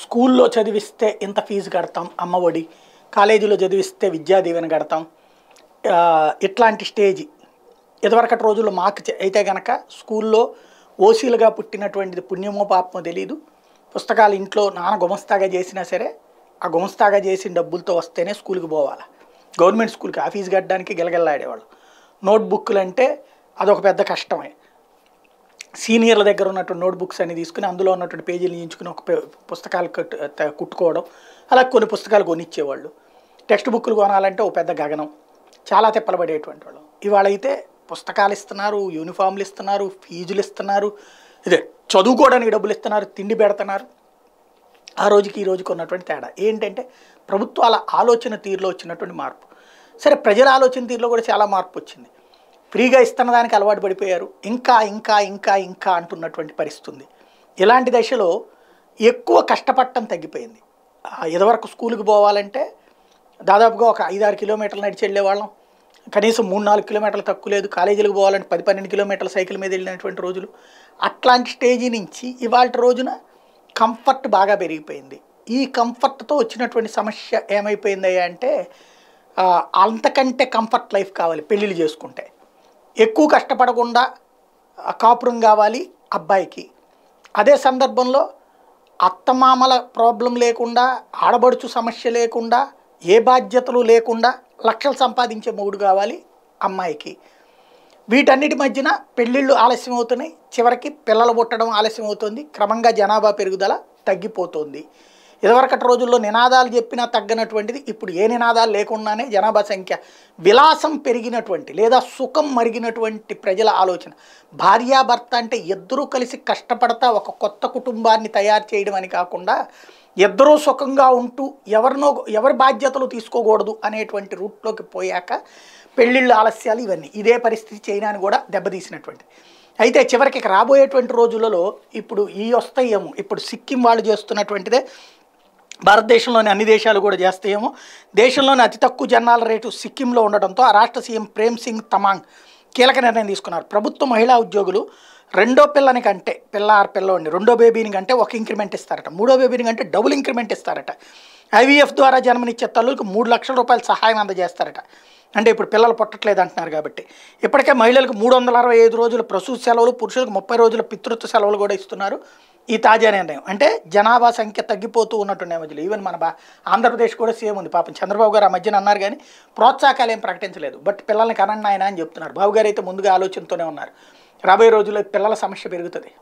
స్కూల్లో చదివిస్తే ఇంత ఫీజు కడతాం అమ్మఒడి కాలేజీలో చదివిస్తే విద్యాదీవెన కడతాం ఇట్లాంటి స్టేజ్ ఇదివరకటి రోజుల్లో మాకు అయితే కనుక స్కూల్లో ఓసీలుగా పుట్టినటువంటిది పుణ్యమో పాపమో తెలీదు పుస్తకాలు ఇంట్లో నాన్న గుమస్తాగా చేసినా సరే ఆ గుమస్తాగా చేసిన డబ్బులతో వస్తేనే స్కూల్కి పోవాలి గవర్నమెంట్ స్కూల్కి ఆ ఫీజు కట్టడానికి గిలగిల్లాడేవాళ్ళు నోట్బుక్లు అంటే అదొక పెద్ద కష్టమే సీనియర్ల దగ్గర ఉన్నటువంటి నోట్బుక్స్ అన్ని తీసుకుని అందులో ఉన్నటువంటి పేజీలు ఎంచుకుని ఒక పుస్తకాలు కుట్టుకోవడం అలా కొన్ని పుస్తకాలు కొనిచ్చేవాళ్ళు టెక్స్ట్ బుక్లు కొనాలంటే ఓ పెద్ద గగనం చాలా తెప్పలబడేటువంటి వాళ్ళు ఇవాళ అయితే పుస్తకాలు ఇస్తున్నారు యూనిఫామ్లు ఇస్తున్నారు ఫీజులు ఇస్తున్నారు ఇదే చదువుకోవడానికి డబ్బులు ఇస్తున్నారు తిండి పెడుతున్నారు ఆ రోజుకి ఈ రోజుకి ఉన్నటువంటి తేడా ఏంటంటే ప్రభుత్వాల ఆలోచన తీరులో వచ్చినటువంటి మార్పు సరే ప్రజల ఆలోచన తీరులో కూడా చాలా మార్పు వచ్చింది ఫ్రీగా ఇస్తున్న దానికి అలవాటు పడిపోయారు ఇంకా ఇంకా ఇంకా ఇంకా అంటున్నటువంటి పరిస్థితుంది ఇలాంటి దశలో ఎక్కువ కష్టపడటం తగ్గిపోయింది ఇదివరకు స్కూల్కి పోవాలంటే దాదాపుగా ఒక ఐదు ఆరు కిలోమీటర్లు నడిచి వెళ్ళేవాళ్ళం కనీసం మూడు నాలుగు కిలోమీటర్లు తక్కువ లేదు కాలేజీలకు పోవాలంటే పది పన్నెండు కిలోమీటర్ల సైకిల్ మీద వెళ్ళినటువంటి రోజులు అట్లాంటి స్టేజీ నుంచి ఇవాళ రోజున కంఫర్ట్ బాగా పెరిగిపోయింది ఈ కంఫర్ట్తో వచ్చినటువంటి సమస్య ఏమైపోయిందయ్యా అంటే అంతకంటే కంఫర్ట్ లైఫ్ కావాలి పెళ్ళిళ్ళు చేసుకుంటే ఎక్కువ కష్టపడకుండా కాపురం కావాలి అబ్బాయికి అదే సందర్భంలో అత్తమామల ప్రాబ్లం లేకుండా ఆడబడుచు సమస్య లేకుండా ఏ బాధ్యతలు లేకుండా లక్షలు సంపాదించే మొగుడు కావాలి అమ్మాయికి వీటన్నిటి మధ్యన పెళ్ళిళ్ళు ఆలస్యం అవుతున్నాయి చివరికి పిల్లలు పుట్టడం ఆలస్యం అవుతుంది క్రమంగా జనాభా పెరుగుదల తగ్గిపోతుంది ఇదివరకటి రోజుల్లో నినాదాలు చెప్పినా తగ్గినటువంటిది ఇప్పుడు ఏ నినాదాలు లేకుండానే జనాభా సంఖ్య విలాసం పెరిగినటువంటి లేదా సుఖం మరిగినటువంటి ప్రజల ఆలోచన భార్యాభర్త అంటే ఇద్దరూ కలిసి కష్టపడతా ఒక కొత్త కుటుంబాన్ని తయారు చేయడం అని కాకుండా ఇద్దరూ సుఖంగా ఉంటూ ఎవరినో ఎవరి బాధ్యతలు తీసుకోకూడదు అనేటువంటి రూట్లోకి పోయాక పెళ్ళిళ్ళు ఆలస్యాలు ఇవన్నీ ఇదే పరిస్థితి చైనాని కూడా దెబ్బతీసినటువంటి అయితే చివరికి రాబోయేటువంటి రోజులలో ఇప్పుడు ఈ వస్తాయేమో ఇప్పుడు సిక్కిం వాళ్ళు చేస్తున్నటువంటిదే భారతదేశంలోని అన్ని దేశాలు కూడా చేస్తాయేమో దేశంలోని అతి తక్కువ జనాల రేటు సిక్కింలో ఉండడంతో ఆ రాష్ట్ర సీఎం ప్రేమ్ సింగ్ తమాంగ్ కీలక నిర్ణయం తీసుకున్నారు ప్రభుత్వ మహిళా ఉద్యోగులు రెండో పిల్లని కంటే పిల్ల ఆరు పిల్లవాడిని రెండో బేబీని కంటే ఒక ఇంక్రిమెంట్ ఇస్తారట మూడో బేబీని కంటే డబుల్ ఇంక్రిమెంట్ ఇస్తారట ఐవీఎఫ్ ద్వారా జన్మనిచ్చే తల్లులకు మూడు లక్షల రూపాయలు సహాయం అందజేస్తారట అంటే ఇప్పుడు పిల్లలు పుట్టట్లేదు అంటున్నారు కాబట్టి ఇప్పటికే మహిళలకు మూడు వందల అరవై ఐదు రోజుల ప్రసూతి సెలవులు పురుషులకు ముప్పై రోజుల పితృత్వ సెలవులు కూడా ఇస్తున్నారు ఈ తాజా నిర్ణయం అంటే జనాభా సంఖ్య తగ్గిపోతూ ఉన్నట్టు మధ్యలో ఈవెన్ మన బా ఆంధ్రప్రదేశ్ కూడా సీఎం ఉంది పాపం చంద్రబాబు గారు ఆ మధ్యన అన్నారు కానీ ప్రోత్సాహకాలు ఏం ప్రకటించలేదు బట్ పిల్లల్ని కనండి ఆయన అని చెప్తున్నారు బాబు గారు అయితే ముందుగా ఆలోచనతోనే ఉన్నారు రాబోయే రోజుల్లో పిల్లల సమస్య పెరుగుతుంది